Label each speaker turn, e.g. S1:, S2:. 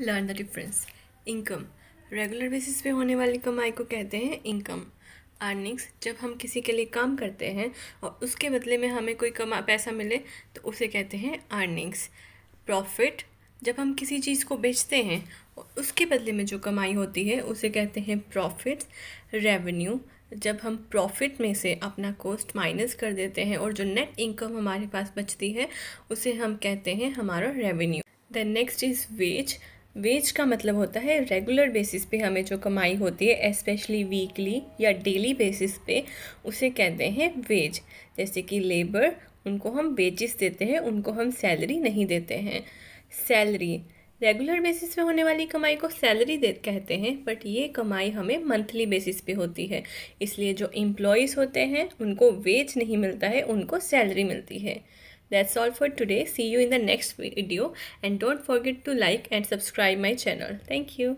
S1: Learn the difference income regular basis पे होने वाली कमाई को कहते हैं इनकम अर्निंग्स जब हम किसी के लिए काम करते हैं और उसके बदले में हमें कोई कमा पैसा मिले तो उसे कहते हैं अर्निंग्स प्रॉफिट जब हम किसी चीज़ को बेचते हैं और उसके बदले में जो कमाई होती है उसे कहते हैं प्रॉफिट रेवेन्यू जब हम प्रॉफिट में से अपना कॉस्ट माइनस कर देते हैं और जो नेट इनकम हमारे पास बचती है उसे हम कहते हैं हमारा revenue the next is wage wage का मतलब होता है रेगुलर बेसिस पे हमें जो कमाई होती है स्पेशली वीकली या डेली बेसिस पे उसे कहते हैं वेज जैसे कि लेबर उनको हम वेजिस देते हैं उनको हम सैलरी नहीं देते हैं सैलरी रेगुलर बेसिस पे होने वाली कमाई को सैलरी दे कहते हैं बट ये कमाई हमें मंथली बेसिस पे होती है इसलिए जो एम्प्लॉयज़ होते हैं उनको वेज नहीं मिलता है उनको सैलरी मिलती है That's all for today. See you in the next video and don't forget to like and subscribe my channel. Thank you.